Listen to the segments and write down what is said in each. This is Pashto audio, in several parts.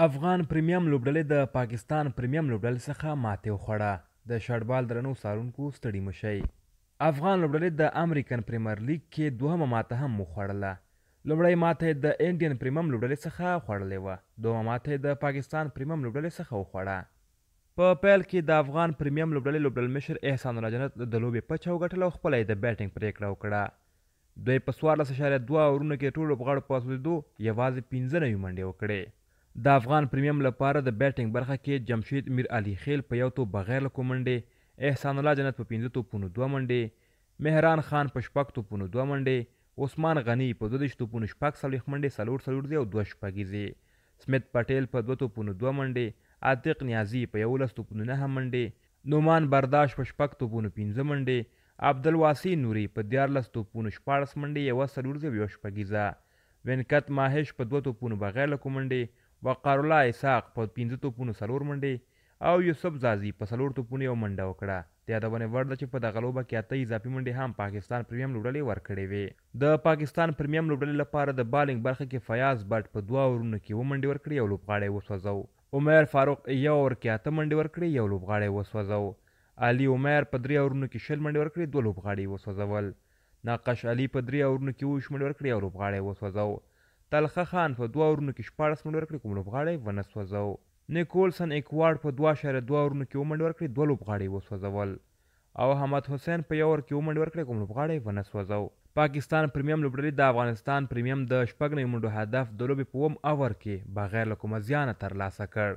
افغان پریمیم لوبډلې د پاکستان پریمیم لوبډلې څخه ماتې وخوړه د شړبال درنو سارونکو ستړي مشي افغان لوبډلې د امریکن پریمیر لیګ کې دوهمه ماته هم وخوړله لومړۍ ماته د انډین پریمیم لوبډلې څخه خوړلې وه دوهمه ماته د پاکستان پریمیم لوبډلې څخه وخوړه په پیل کې د افغان پریمیم لوبډلې لوبډل مشر احسان راجنت د لوبې پچه وګټله او خپله د بیټینګ پریکړه وکړه دوی په څوارلس اشاریه دوه اورونو کې ټولو غاړو په سوځېدو یوازې پنځه نوي منډې وکړې د افغان پریمیم لپاره د بیټینګ برخه کې جمشید میر علي خیل په یو تو بغیر له کومنډې احسان الله جنت په پنځه توپونو دوه منډې مهران خان په شپږ توپونو دوه منډې عثمان غنی په دوه دېرش توپونو شپږ څلوېښت منډې څلور څلور دی او دوه شپږیزې سمیت پټیل په دوه توپونو دوه منډې عاتق نیازی په یولس توپونو نهه منډې نومان برداشت په شپږ توپونو پنځه منډې عبدالواسی نوري په دیارلس توپونو شپاړس منډې یوه څلور دی او یوه شپږیزه وینکت ماهش په دوه توپونو بغیر له کومنډې وقار الله اسحاق په پنځه توپونو څلور منډې او یوسف زازي په څلور توپونو یو منډه وکړه د یادونې وړ ده چې په دغه لوبه کې اته اضافي منډې هم پاکستان پریمیم لوبډلې ورکړې وې د پاکستان پریمیم لوبډلې لپاره د بالینګ برخه کې فیاض بټ په دوه اورونو کې و منډې ورکړې یو لوبغاړی وسوځو عمر فاروق یو اور کې اته منډې ورکړې یو لوبغاړی وسوځو علي عمر په درې اورونو کې شل منډې ورکړې دوه لوبغاړي وسوځول ناقش علي په درې اورونو کې اوش منډې ورکړې یو لوبغاړی وسوځو تلخه خان په دوه ورونو کې شپاړس منډې ورکړې کوم لوبغاړی ونه سوځو نیکولسن اکواډ په دوه شاره دوه ورونو کې ومنډې ورکړې دوه لوبغاړي وسوځول او حمد حسین په یو ور کې ومنډې ورکړې کوم لوبغاړی ونه سوځو پاکستان پریمیم لوبډلې د افغانستان پریمیم د شپږ نوي منډو هدف د لوبې په اووم اوور کې بغیر له کومه زیانه ترلاسه کړ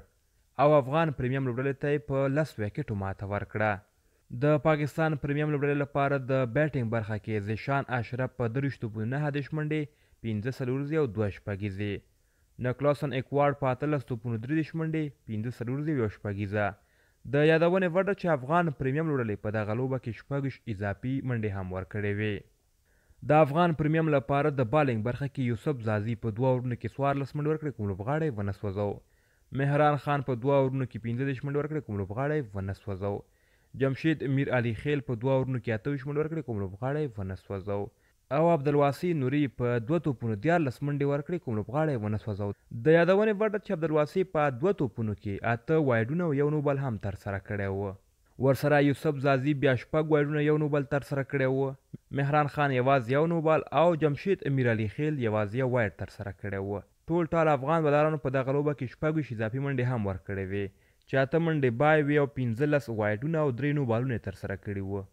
او افغان پریمیم لوبډلې ته یې په لس ویکټو ماته ورکړه د پاکستان پریمیم لوبډلې لپاره د بیټینګ برخه کې زیشان اشرف په درویشتو پوینټونه هدش منډې پنځه څلور زوی او دوه شپږ یزې نکلاسن اکوارډ په اتلس توپونو درې دېرش منډې پنځه څلور زوی او شپږ یزه د یادونې وړ ده چې افغان پریمیم لوړلې په دغه لوبه کې شپږ اضافي منډې هم ورکړې وې د افغان پریمیم لپاره د بالینګ برخه کې یوسف زازی په دوه ورونو کې څوارلس منډې ورکړې کوم لوبغاړی ونه سوځو مهران خان په دوه ورونو کې پنځه دېرش منډې ورکړې کوم لوبغاړی ونه سوځو جمشید میر علي خیل په دوه ورونو کې اته ویشت منډې ورکړې کوم لوبغاړی ونه سوځو او عبدالواسی نوري په دوه توپونو دیارلس منډې ورکړې کوم لوبغاړی ونه سوځاو د یادونې وړ ده چې عبدالواسی په دوه توپونو کې اته وایډونه او یو نوبل هم ترسره کړی و ورسره یوسف زازي بیا شپږ وایډونه یو نوبل ترسره کړی و مهران خان یوازې یو نوبل او جمشید امیرعلي خیل یوازې یو وایډ ترسره کړی و ټول ټال افغان بدارانو په دغه لوبه کې شپږویشت اضافي منډې هم ورکړې وې چې اته منډې بای وې او پنځلس وایډونه او درې نوبالونه یې ترسره کړي وه